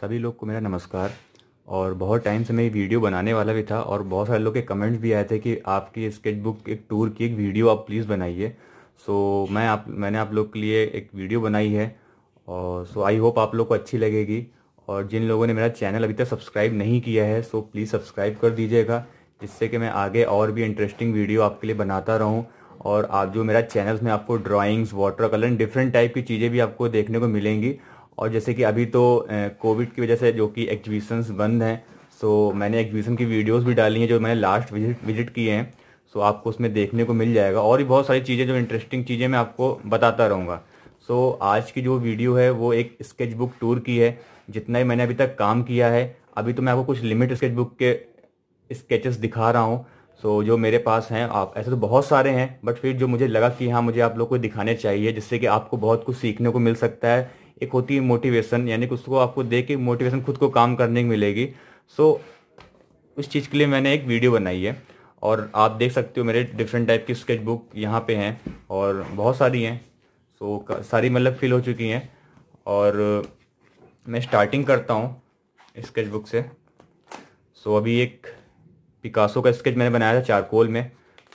सभी लोग को मेरा नमस्कार और बहुत टाइम से मैं ये वीडियो बनाने वाला भी था और बहुत सारे लोग के कमेंट्स भी आए थे कि आपकी स्केच बुक एक टूर की एक वीडियो आप प्लीज़ बनाइए सो so, मैं आप मैंने आप लोग के लिए एक वीडियो बनाई है और सो आई होप आप लोग को अच्छी लगेगी और जिन लोगों ने मेरा चैनल अभी तक सब्सक्राइब नहीं किया है सो प्लीज़ सब्सक्राइब कर दीजिएगा जिससे कि मैं आगे और भी इंटरेस्टिंग वीडियो आपके लिए बनाता रहूँ और आप जो मेरा चैनल्स में आपको drawings water colour different type की चीज़ें भी आपको देखने को मिलेंगी और जैसे कि अभी तो कोविड की वजह से जो कि एग्जीबिशंस बंद हैं सो तो मैंने एग्जीबिशन की वीडियोस भी डाली हैं जो मैंने लास्ट विजिट विजिट किए हैं सो आपको उसमें देखने को मिल जाएगा और भी बहुत सारी चीज़ें जो इंटरेस्टिंग चीज़ें मैं आपको बताता रहूँगा सो आज की जो वीडियो है वो एक स्केच बुक टूर की है जितना ही मैंने अभी तक काम किया है अभी तो मैं आपको कुछ लिमिट स्केच बुक के स्केचेस दिखा रहा हूँ सो so, जो मेरे पास हैं आप ऐसे तो बहुत सारे हैं बट फिर जो मुझे लगा कि हाँ मुझे आप लोग को दिखाने चाहिए जिससे कि आपको बहुत कुछ सीखने को मिल सकता है एक होती है मोटिवेशन यानी कि उसको आपको देख के मोटिवेशन खुद को काम करने की मिलेगी सो so, उस चीज़ के लिए मैंने एक वीडियो बनाई है और आप देख सकते हो मेरे डिफरेंट टाइप की स्केच बुक यहाँ पर हैं और बहुत सारी हैं सो so, सारी मतलब फिल हो चुकी हैं और मैं स्टार्टिंग करता हूँ स्केच बुक से सो so, अभी एक पिकासो का स्केच मैंने बनाया था चारकोल में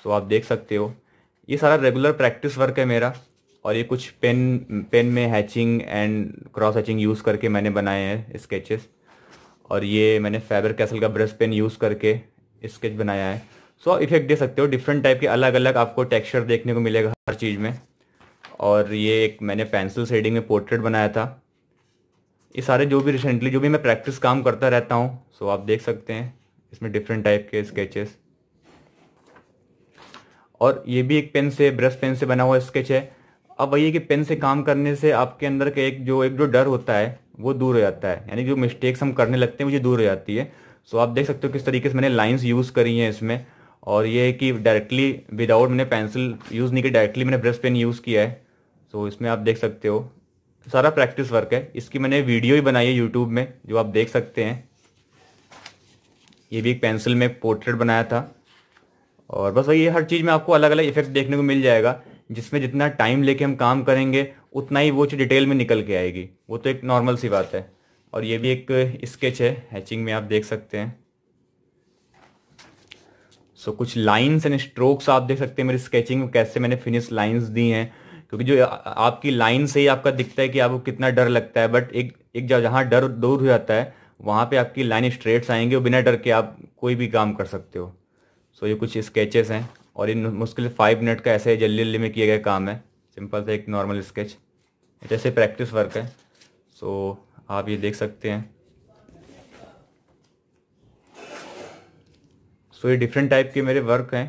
तो so, आप देख सकते हो ये सारा रेगुलर प्रैक्टिस वर्क है मेरा और ये कुछ पेन पेन में hatching and cross hatching use करके मैंने बनाए हैं स्केचेस और ये मैंने फैबर कैसल का ब्रश पेन यूज़ करके स्केच बनाया है सो so, इफेक्ट दे सकते हो डिफरेंट टाइप के अलग अलग आपको टेक्सचर देखने को मिलेगा हर चीज़ में और ये एक मैंने पेंसिल शेडिंग में पोर्ट्रेट बनाया था ये सारे जो भी रिसेंटली जो भी मैं प्रैक्टिस काम करता रहता हूँ सो so, आप देख सकते हैं इसमें डिफरेंट टाइप के स्केचेस और ये भी एक पेन से ब्रश पेन से बना हुआ स्केच है अब वही है कि पेन से काम करने से आपके अंदर का एक जो एक जो डर होता है वो दूर हो जाता है यानी जो मिस्टेक्स हम करने लगते हैं मुझे दूर हो जाती है सो आप देख सकते हो किस तरीके से मैंने लाइन्स यूज़ करी हैं इसमें और ये है कि डायरेक्टली विदाउट मैंने पेंसिल यूज़ नहीं की डायरेक्टली मैंने ब्रश पेन यूज़ किया है सो इसमें आप देख सकते हो सारा प्रैक्टिस वर्क है इसकी मैंने वीडियो ही बनाई है यूट्यूब में जो आप देख सकते हैं ये भी एक पेंसिल में पोर्ट्रेट बनाया था और बस वही हर चीज़ में आपको अलग अलग इफेक्ट देखने को मिल जाएगा जिसमें जितना टाइम लेके हम काम करेंगे उतना ही वो चीज़ डिटेल में निकल के आएगी वो तो एक नॉर्मल सी बात है और ये भी एक स्केच है हैचिंग में आप देख सकते हैं सो so, कुछ लाइंस एंड स्ट्रोक्स आप देख सकते हैं मेरी स्केचिंग में कैसे मैंने फिनिश लाइंस दी हैं क्योंकि जो आपकी लाइन से ही आपका दिखता है कि आपको कितना डर लगता है बट एक एक जहाँ डर दूर हो जाता है वहाँ पे आपकी लाइन स्ट्रेट्स आएंगे और बिना डर के आप कोई भी काम कर सकते हो सो so, ये कुछ स्केचेस हैं और इन मुश्किल फाइव मिनट का ऐसे जल्दी जल्दी में किया गया काम है सिंपल सा एक नॉर्मल स्केच जैसे प्रैक्टिस वर्क है सो so, आप ये देख सकते हैं सो so, ये डिफरेंट टाइप के मेरे वर्क हैं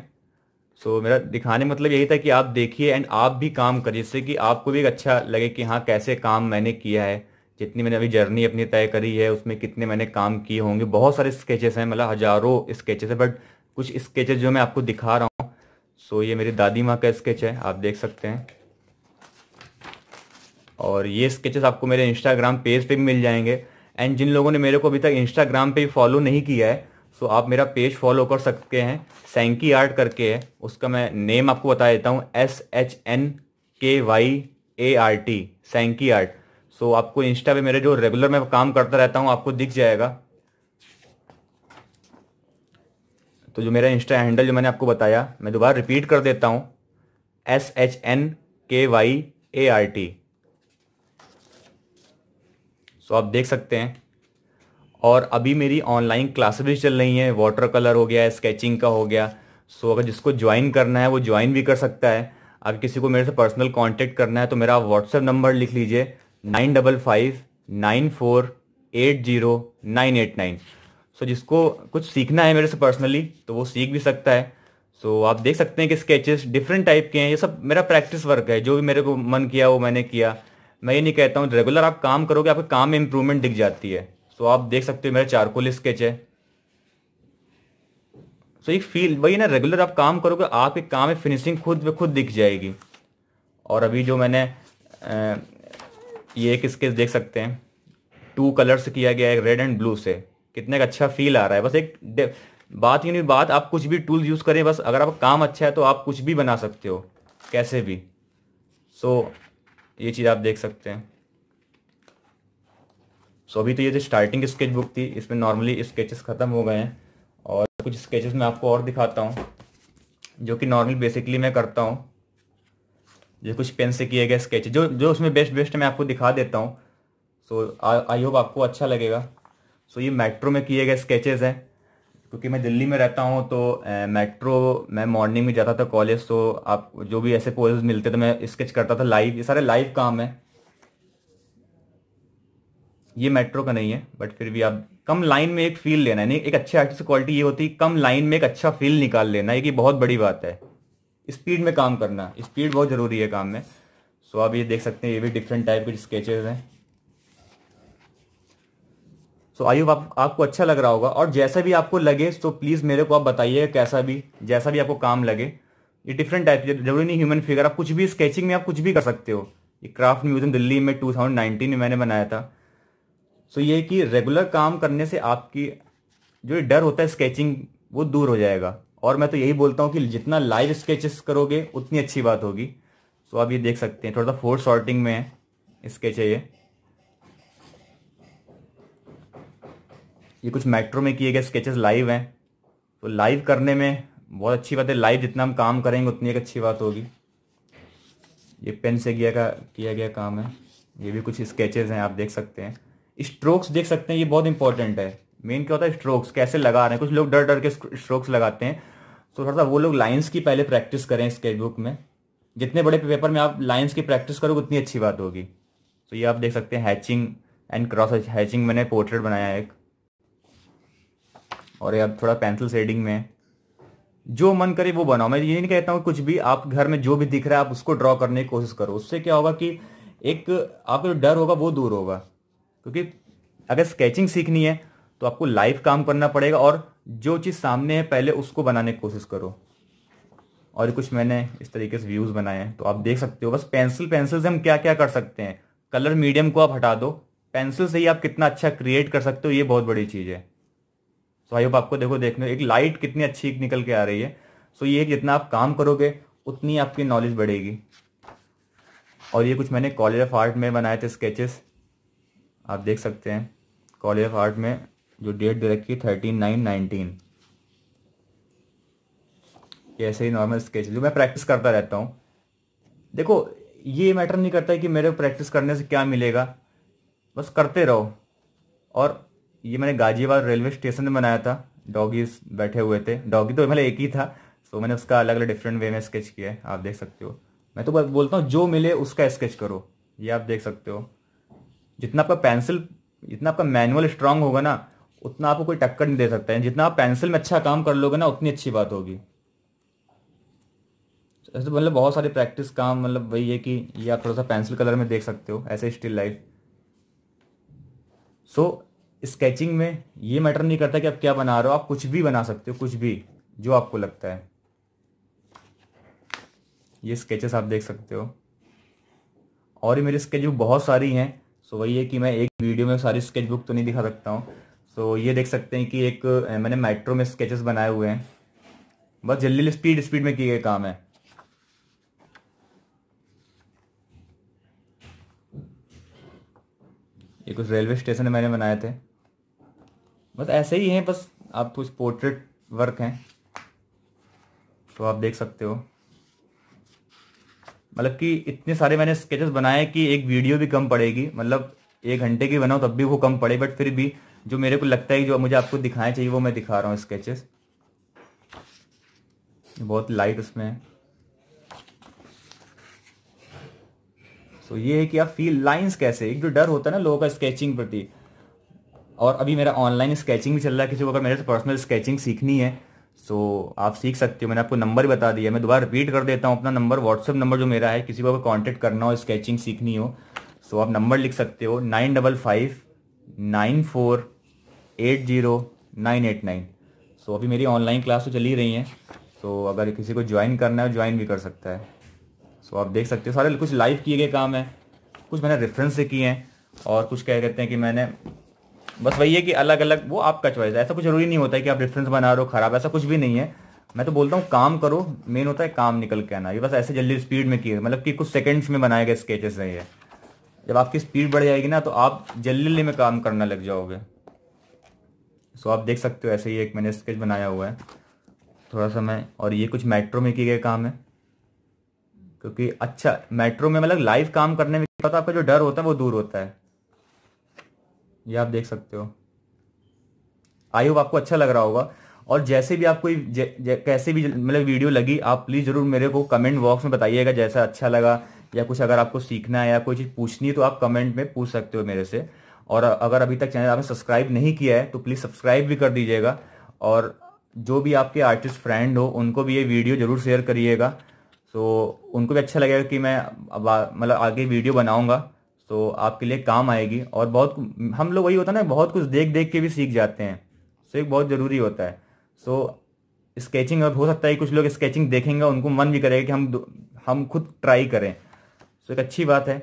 सो so, मेरा दिखाने मतलब यही था कि आप देखिए एंड आप भी काम करिए जिससे कि आपको भी अच्छा लगे कि हाँ कैसे काम मैंने किया है जितनी मैंने अभी जर्नी अपनी तय करी है उसमें कितने मैंने काम किए होंगे बहुत सारे स्केचेस हैं मतलब हज़ारों स्केचेस हैं बट कुछ स्केचेस जो मैं आपको दिखा रहा हूँ सो ये मेरी दादी माँ का स्केच है आप देख सकते हैं और ये स्केचेस आपको मेरे इंस्टाग्राम पेज पे भी मिल जाएंगे एंड जिन लोगों ने मेरे को अभी तक इंस्टाग्राम पे फॉलो नहीं किया है सो आप मेरा पेज फॉलो कर सकते हैं सैंकी आर्ट करके है उसका मैं नेम आपको बता देता हूँ S H N K Y A R T Sanky art so आपको इंस्टा पे मेरे जो रेगुलर मैं काम करता रहता हूँ आपको दिख जाएगा तो जो मेरा इंस्टा हैंडल जो मैंने आपको बताया मैं दोबारा रिपीट कर देता हूँ S H N K Y A R T so आप देख सकते हैं और अभी मेरी ऑनलाइन क्लासेस भी चल रही हैं वाटर कलर हो गया स्केचिंग का हो गया सो अगर जिसको ज्वाइन करना है वो ज्वाइन भी कर सकता है अगर किसी को मेरे से पर्सनल कांटेक्ट करना है तो मेरा व्हाट्सएप नंबर लिख लीजिए nine double five nine four eight zero nine eight nine so so, जिसको कुछ सीखना है मेरे से पर्सनली तो वो सीख भी सकता है सो so, आप देख सकते हैं कि स्केचेस डिफरेंट टाइप के हैं ये सब मेरा प्रैक्टिस वर्क है जो भी मेरे को मन किया वो मैंने किया मैं ये नहीं कहता हूँ रेगुलर आप काम करोगे आपके काम में इम्प्रूवमेंट दिख जाती है सो so, आप देख सकते हो मेरा चारकोल स्केच है सो so, एक फील वही ना रेगुलर आप काम करोगे आपके काम में फिनिशिंग खुद ब खुद दिख जाएगी और अभी जो मैंने ये एक स्केच देख सकते हैं टू कलर्स किया गया है रेड एंड ब्लू से कितने का अच्छा फील आ रहा है बस एक बात ही नहीं बात आप कुछ भी टूल यूज़ करें बस अगर आप काम अच्छा है तो आप कुछ भी बना सकते हो कैसे भी सो so, ये चीज़ आप देख सकते हैं सो so, अभी तो ये जो स्टार्टिंग स्केच बुक थी इसमें नॉर्मली स्केचेस ख़त्म हो गए हैं और कुछ स्केचेस मैं आपको और दिखाता हूँ जो कि नॉर्मली बेसिकली मैं करता हूँ जो कुछ पेन से किए गए स्केच जो जो उसमें बेस्ट बेस्ट मैं आपको दिखा देता हूँ सो आई होप आपको अच्छा लगेगा सो ये मेट्रो में किए गए स्केचेस हैं क्योंकि मैं दिल्ली में रहता हूँ तो मेट्रो मैं मॉर्निंग में जाता था कॉलेज तो आप जो भी ऐसे पोजेज मिलते थे मैं स्केच करता था लाइव ये सारे लाइव काम है ये मेट्रो का नहीं है बट फिर भी आप कम लाइन में एक फील लेना है नहीं एक अच्छे आर्टिस्ट की क्वालिटी ये होती है कम लाइन में एक अच्छा फील निकाल लेना ये कि बहुत बड़ी बात है स्पीड में काम करना स्पीड बहुत ज़रूरी है काम में सो आप ये देख सकते हैं ये भी डिफरेंट टाइप के स्केचेस हैं सो आई होप आपको अच्छा लग रहा होगा और जैसा भी आपको लगे तो प्लीज़ मेरे को आप बताइएगा कैसा भी जैसा भी आपको काम लगे ये डिफरेंट टाइप जरूरी नहीं ह्यूमन फिगर आप कुछ भी स्केचिंग में आप कुछ भी कर सकते हो ये क्राफ्ट म्यूजियम दिल्ली में 2019 में मैंने बनाया था सो ये कि रेगुलर काम करने से आपकी जो डर होता है स्केचिंग वो दूर हो जाएगा और मैं तो यही बोलता हूँ कि जितना लाइव स्केचेस करोगे उतनी अच्छी बात होगी सो आप ये देख सकते हैं थोड़ा सा फोर शॉर्टिंग में है स्केच है ये ये कुछ मेट्रो में किए गए स्केचेस लाइव हैं तो लाइव करने में बहुत अच्छी बात है लाइव जितना हम काम करेंगे उतनी एक अच्छी बात होगी ये पेन से किया का किया गया काम है ये भी कुछ स्केचेस हैं आप देख सकते हैं स्ट्रोक्स देख सकते हैं ये बहुत इंपॉर्टेंट है मेन क्या होता है स्ट्रोक्स कैसे लगा रहे हैं कुछ लोग डर डर के स्ट्रोक्स लगाते हैं तो थोड़ा सा वो लोग लाइन्स की पहले प्रैक्टिस करें स्केच बुक में जितने बड़े पेपर में आप लाइन्स की प्रैक्टिस करोगे उतनी अच्छी बात होगी तो ये आप देख सकते हैं हैचिंग एंड क्रॉस हैचिंग मैंने पोर्ट्रेट बनाया है एक और ये अब थोड़ा पेंसिल शेडिंग में जो मन करे वो बनाओ मैं ये नहीं कहता हूँ कुछ भी आप घर में जो भी दिख रहा है आप उसको ड्रॉ करने की कोशिश करो उससे क्या होगा कि एक आपका जो डर होगा वो दूर होगा क्योंकि अगर स्केचिंग सीखनी है तो आपको लाइव काम करना पड़ेगा और जो चीज़ सामने है पहले उसको बनाने की कोशिश करो और कुछ मैंने इस तरीके से व्यूज़ बनाए हैं तो आप देख सकते हो बस पेंसिल पेंसिल से हम क्या क्या कर सकते हैं कलर मीडियम को आप हटा दो पेंसिल से ही आप कितना अच्छा क्रिएट कर सकते हो ये बहुत बड़ी चीज़ है सो आई होप आपको देखो देखने एक लाइट कितनी अच्छी निकल के आ रही है सो so, ये जितना आप काम करोगे उतनी आपकी नॉलेज बढ़ेगी और ये कुछ मैंने कॉलेज ऑफ आर्ट में बनाए थे स्केचेस आप देख सकते हैं कॉलेज ऑफ आर्ट में जो डेट दे रखी है थर्टीन नाइन नाइनटीन ऐसे ही नॉर्मल स्केच जो मैं प्रैक्टिस करता रहता हूँ देखो ये मैटर नहीं करता है कि मेरे प्रैक्टिस करने से क्या मिलेगा बस करते रहो और ये मैंने गाजियाबाद रेलवे स्टेशन में बनाया था डॉगीज बैठे हुए थे डॉगी तो मतलब एक ही था सो मैंने उसका अलग अलग डिफरेंट वे में स्केच किया है आप देख सकते हो मैं तो बोलता हूँ जो मिले उसका स्केच करो ये आप देख सकते हो जितना आपका पेंसिल जितना आपका मैनुअल स्ट्रांग होगा ना उतना आपको कोई टक्कर नहीं दे सकता है जितना आप पेंसिल में अच्छा काम कर लोगे ना उतनी अच्छी बात होगी ऐसे तो मतलब बहुत सारे प्रैक्टिस काम मतलब वही है कि ये आप थोड़ा सा पेंसिल कलर में देख सकते हो ऐसे स्टिल लाइफ सो स्केचिंग में ये मैटर नहीं करता कि आप क्या बना रहे हो आप कुछ भी बना सकते हो कुछ भी जो आपको लगता है ये स्केचेस आप देख सकते हो और मेरी स्केचबुक बहुत सारी हैं सो वही है कि मैं एक वीडियो में सारी स्केचबुक तो नहीं दिखा सकता हूँ सो ये देख सकते हैं कि एक मैंने मेट्रो में स्केचेस बनाए हुए हैं बस जल्दी स्पीड स्पीड में किए गए काम है ये कुछ रेलवे स्टेशन मैंने बनाए थे बस ऐसे ही हैं बस आप कुछ पोर्ट्रेट वर्क हैं तो आप देख सकते हो मतलब कि इतने सारे मैंने स्केचेस बनाए कि एक वीडियो भी कम पड़ेगी मतलब एक घंटे की बनाओ तब भी वो कम पड़े बट फिर भी जो मेरे को लगता है जो मुझे आपको दिखाना चाहिए वो मैं दिखा रहा हूँ स्केचेस बहुत लाइट उसमें है सो तो so, ये है कि आप फील लाइंस कैसे एक जो डर होता है ना लोगों का स्केचिंग प्रति और अभी मेरा ऑनलाइन स्केचिंग भी चल रहा है किसी को अगर मेरे से पर्सनल स्केचिंग सीखनी है सो आप सीख सकते हो मैंने आपको नंबर भी बता दिया मैं दोबारा रिपीट कर देता हूँ अपना नंबर व्हाट्सअप नंबर जो मेरा है किसी को अगर कॉन्टेक्ट करना हो स्केचिंग सीखनी हो सो आप नंबर लिख सकते हो nine double five nine four eight zero nine eight nine so अभी मेरी ऑनलाइन क्लास तो चली ही रही हैं सो अगर किसी को ज्वाइन करना है ज्वाइन भी कर सकता है सो आप देख सकते हो सारे कुछ लाइव किए गए काम है कुछ मैंने रेफरेंस से किए हैं और कुछ कह कहते हैं कि मैंने बस वही है कि अलग अलग वो आपका चॉइस है ऐसा कुछ जरूरी नहीं होता है कि आप रेफरेंस बना रहे हो खराब ऐसा कुछ भी नहीं है मैं तो बोलता हूँ काम करो मेन होता है काम निकल के आना ये बस ऐसे जल्दी स्पीड में किए मतलब कि कुछ सेकंड्स में बनाए गए स्केचेस है ये जब आपकी स्पीड बढ़ जाएगी ना तो आप जल्दी में काम करना लग जाओगे सो आप देख सकते हो ऐसे ही एक मैंने स्केच बनाया हुआ है थोड़ा सा मैं और ये कुछ मेट्रो में किए गए काम है क्योंकि अच्छा मेट्रो में मतलब लाइव काम करने में पता आपका जो डर होता है वो दूर होता है ये आप देख सकते हो आई होप आपको अच्छा लग रहा होगा और जैसे भी आपको कैसे भी मतलब वीडियो लगी आप प्लीज़ ज़रूर मेरे को कमेंट बॉक्स में बताइएगा जैसा अच्छा लगा या कुछ अगर आपको सीखना है या कोई चीज़ पूछनी है तो आप कमेंट में पूछ सकते हो मेरे से और अगर अभी तक चैनल आपने सब्सक्राइब नहीं किया है तो प्लीज़ सब्सक्राइब भी कर दीजिएगा और जो भी आपके आर्टिस्ट फ्रेंड हो उनको भी ये वीडियो ज़रूर शेयर करिएगा तो उनको भी अच्छा लगेगा कि मैं मतलब आगे वीडियो बनाऊँगा तो आपके लिए काम आएगी और बहुत हम लोग वही होता है ना बहुत कुछ देख देख के भी सीख जाते हैं सो तो एक बहुत ज़रूरी होता है सो तो स्केचिंग अब हो सकता है कुछ लोग स्केचिंग देखेंगे उनको मन भी करेगा कि हम हम खुद ट्राई करें सो तो एक अच्छी बात है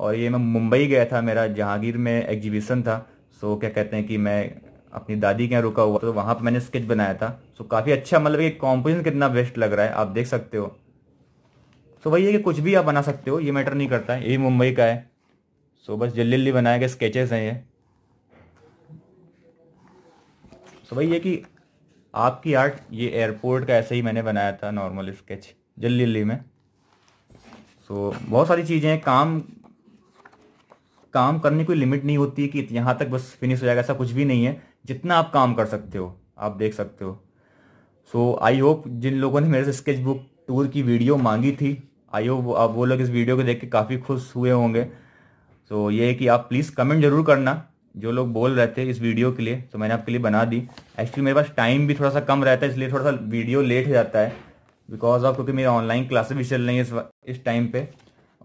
और ये मैं मुंबई गया था मेरा जहांगीर में एग्जीबिशन था सो क्या कहते हैं कि मैं अपनी दादी के यहाँ रुका हुआ तो वहाँ पर मैंने स्केच बनाया था सो काफ़ी अच्छा मतलब ये कॉम्पोजिशन कितना बेस्ट लग रहा है आप देख सकते हो तो वही है कि कुछ भी आप बना सकते हो ये मैटर नहीं करता है ये मुंबई का है सो बस जल्दी जल्दी बनाए गए स्केचेस हैं ये सो भाई ये कि आपकी आर्ट ये एयरपोर्ट का ऐसे ही मैंने बनाया था नॉर्मल स्केच जल्दी जल्दी में सो बहुत सारी चीज़ें काम काम करने की लिमिट नहीं होती कि यहाँ तक बस फिनिश हो जाएगा ऐसा कुछ भी नहीं है जितना आप काम कर सकते हो आप देख सकते हो सो आई होप जिन लोगों ने मेरे से स्केच बुक टूर की वीडियो मांगी थी आई होप वो लोग इस वीडियो को देख के काफ़ी खुश हुए होंगे तो ये है कि आप प्लीज़ कमेंट जरूर करना जो लोग बोल रहे थे इस वीडियो के लिए तो मैंने आपके लिए बना दी एक्चुअली मेरे पास टाइम भी थोड़ा सा कम रहता है इसलिए थोड़ा सा वीडियो लेट हो जाता है बिकॉज ऑफ क्योंकि मेरी ऑनलाइन क्लासेस भी चल रही हैं इस इस टाइम पे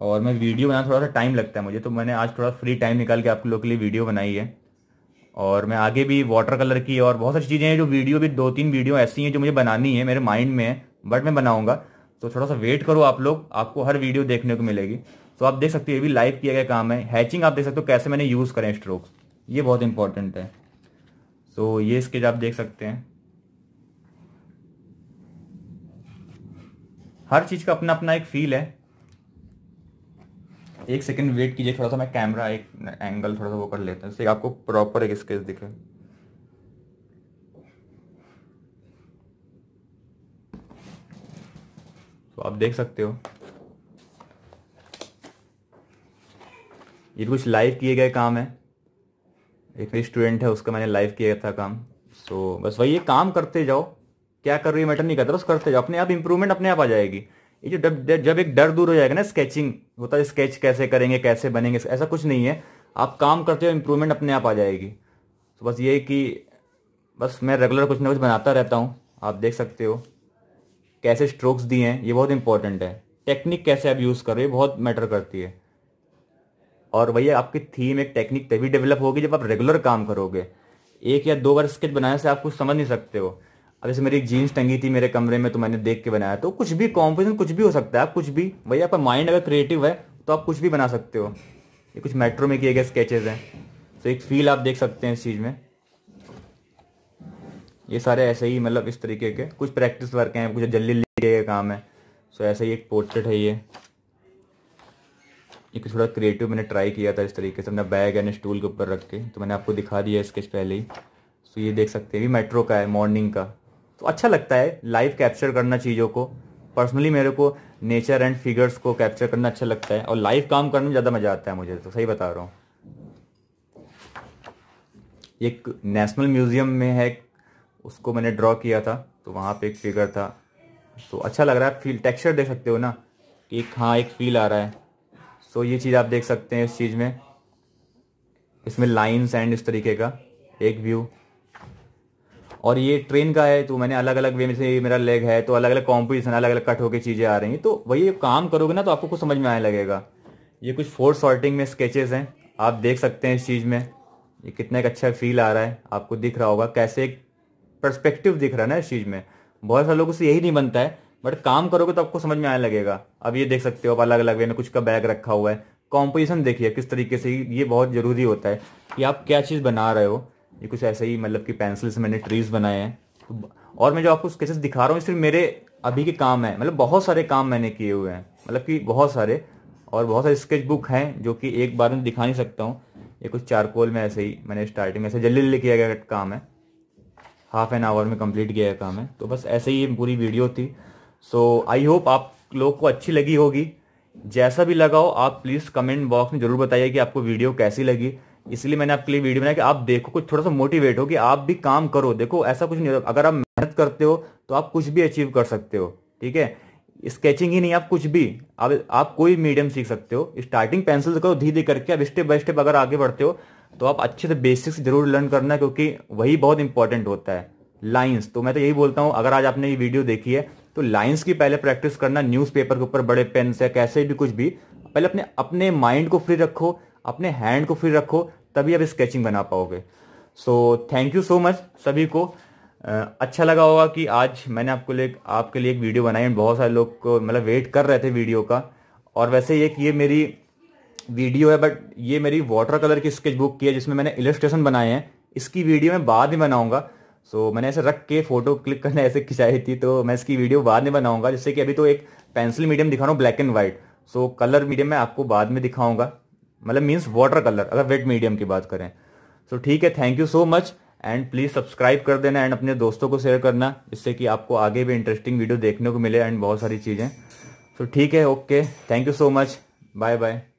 और मैं वीडियो बनाना थोड़ा सा टाइम लगता है मुझे तो मैंने आज थोड़ा फ्री टाइम निकाल के आप लोग के लिए वीडियो बनाई है और मैं आगे भी वाटर कलर की और बहुत सारी चीज़ें हैं जो वीडियो भी दो तीन वीडियो ऐसी हैं जो मुझे बनानी है मेरे माइंड में है बट मैं बनाऊँगा तो थोड़ा सा वेट करो आप लोग आपको हर वीडियो देखने को मिलेगी तो आप देख सकते हो ये भी लाइव किया गया काम है हैचिंग आप देख सकते हो कैसे मैंने यूज़ करें स्ट्रोक्स ये बहुत इंपॉर्टेंट है तो ये स्केच आप देख सकते हैं हर चीज़ का अपना अपना एक फील है एक सेकेंड वेट कीजिए थोड़ा सा मैं कैमरा एक एंगल थोड़ा सा वो कर लेता हूँ आपको प्रॉपर एक स्केच दिखे तो आप देख सकते हो ये तो कुछ लाइव किए गए काम है एक मेरी स्टूडेंट है उसका मैंने लाइव किया था काम सो बस वही ये काम करते जाओ क्या कर रही है मैटर नहीं करता बस करते जाओ अपने आप इंप्रूवमेंट अपने आप आ जाएगी ये जो जब एक डर दूर हो जाएगा ना स्केचिंग होता है स्केच कैसे करेंगे कैसे बनेंगे ऐसा कुछ नहीं है आप काम करते हो इम्प्रूवमेंट अपने आप आ जाएगी तो बस ये कि बस मैं रेगुलर कुछ ना कुछ बनाता रहता हूँ आप देख सकते हो कैसे स्ट्रोक्स दिए हैं ये बहुत इंपॉर्टेंट है टेक्निक कैसे आप यूज़ कर रहे हो बहुत मैटर करती है और भैया आपकी थीम एक टेक्निक तभी डेवलप होगी जब आप रेगुलर काम करोगे एक या दो बार स्केच बनाने से आप कुछ समझ नहीं सकते हो अब जैसे मेरी जीन्स टंगी थी मेरे कमरे में तो मैंने देख के बनाया तो कुछ भी कॉम्पोजिशन कुछ भी हो सकता है आप कुछ भी भैया आपका माइंड अगर क्रिएटिव है तो आप कुछ भी बना सकते हो ये कुछ मेट्रो में किए गए स्केचेज हैं तो एक फील आप देख सकते हैं इस चीज़ में ये सारे ऐसे ही मतलब इस तरीके के कुछ प्रैक्टिस वर्क हैं कुछ जल्दी लिए गए काम है सो तो ऐसे ही एक पोर्ट्रेट है ये एक थोड़ा क्रिएटिव मैंने ट्राई किया था इस तरीके से अपना बैग एंड स्टूल के ऊपर रख के तो मैंने आपको दिखा दिया स्केच पहले ही सो तो ये देख सकते हैं भी मेट्रो का है मॉर्निंग का तो अच्छा लगता है लाइव कैप्चर करना चीज़ों को पर्सनली मेरे को नेचर एंड फिगर्स को कैप्चर करना अच्छा लगता है और लाइव काम करने में ज़्यादा मज़ा आता है मुझे तो सही बता रहा हूँ एक नेशनल म्यूज़ियम में है उसको मैंने ड्रॉ किया था तो वहाँ पे एक फिगर था तो अच्छा लग रहा है फील टेक्सचर देख सकते हो ना कि हाँ एक फील आ रहा है सो तो ये चीज़ आप देख सकते हैं इस चीज़ में इसमें लाइन्स एंड इस तरीके का एक व्यू और ये ट्रेन का है तो मैंने अलग अलग वे में से मेरा लेग है तो अलग अलग कॉम्पोजिशन अलग अलग कट होकर चीज़ें आ रही हैं तो वही काम करोगे ना तो आपको कुछ समझ में आने लगेगा ये कुछ फोर्थ सॉर्टिंग में स्केचेस हैं आप देख सकते हैं इस चीज़ में ये कितना एक अच्छा फील आ रहा है आपको दिख रहा होगा कैसे एक परस्पेक्टिव दिख रहा है ना इस चीज़ में बहुत सारे लोगों से यही नहीं बनता है बट काम करोगे तो आपको समझ में आने लगेगा अब ये देख सकते हो आप अलग अलग वे में कुछ का बैग रखा हुआ है कॉम्पोजिशन देखिए किस तरीके से ये बहुत ज़रूरी होता है कि आप क्या चीज़ बना रहे हो ये कुछ ऐसे ही मतलब कि पेंसिल से मैंने ट्रीज बनाए हैं तो और मैं जो आपको स्केचेस दिखा रहा हूँ सिर्फ मेरे अभी के काम है मतलब बहुत सारे काम मैंने किए हुए हैं मतलब कि बहुत सारे और बहुत सारे स्केच बुक हैं जो कि एक बार में दिखा नहीं सकता हूँ ये कुछ चारकोल में ऐसे ही मैंने स्टार्टिंग में ऐसे जल्दी जल्दी किया गया काम है हाफ एन आवर में कम्प्लीट किया गया काम है तो बस ऐसे ही पूरी वीडियो थी सो आई होप आप लोग को अच्छी लगी होगी जैसा भी लगा हो आप प्लीज़ कमेंट बॉक्स में जरूर बताइए कि आपको वीडियो कैसी लगी इसलिए मैंने आपके लिए वीडियो बनाया कि आप देखो कुछ थोड़ा सा मोटिवेट हो कि आप भी काम करो देखो ऐसा कुछ नहीं अगर आप मेहनत करते हो तो आप कुछ भी अचीव कर सकते हो ठीक है स्केचिंग ही नहीं आप कुछ भी आप आप कोई मीडियम सीख सकते हो स्टार्टिंग पेंसिल से करो धीरे धीरे करके आप स्टेप बाय स्टेप अगर आगे बढ़ते हो तो आप अच्छे से बेसिक्स जरूर लर्न करना क्योंकि वही बहुत इंपॉर्टेंट होता है लाइन्स तो मैं तो यही बोलता हूँ अगर आज आपने ये वीडियो देखी है तो लाइंस की पहले प्रैक्टिस करना न्यूज़पेपर के ऊपर बड़े पेन से कैसे भी कुछ भी पहले अपने अपने माइंड को फ्री रखो अपने हैंड को फ्री रखो तभी आप स्केचिंग बना पाओगे so thank you so much सभी को अच्छा लगा होगा कि आज मैंने आपको लिए आपके लिए एक वीडियो बनाई बहुत सारे लोग को मतलब वेट कर रहे थे वीडियो का और वैसे ये कि ये मेरी वीडियो है बट ये मेरी वाटर कलर की स्केच बुक की है जिसमें मैंने इलस्ट्रेशन बनाए हैं इसकी वीडियो मैं बाद में बनाऊंगा सो मैंने ऐसे रख के फोटो क्लिक करने ऐसे खिंचाई थी तो मैं इसकी वीडियो बाद में बनाऊंगा जैसे कि अभी तो एक पेंसिल मीडियम दिखा रहा हूँ black and white so colour medium मैं आपको बाद में दिखाऊंगा मतलब मीन्स वाटर कलर अगर वेट मीडियम की बात करें सो ठीक है thank you so much and please subscribe कर देना एंड अपने दोस्तों को शेयर करना जिससे कि आपको आगे भी इंटरेस्टिंग वीडियो देखने को मिले एंड बहुत सारी चीज़ें सो ठीक है okay thank you so much bye bye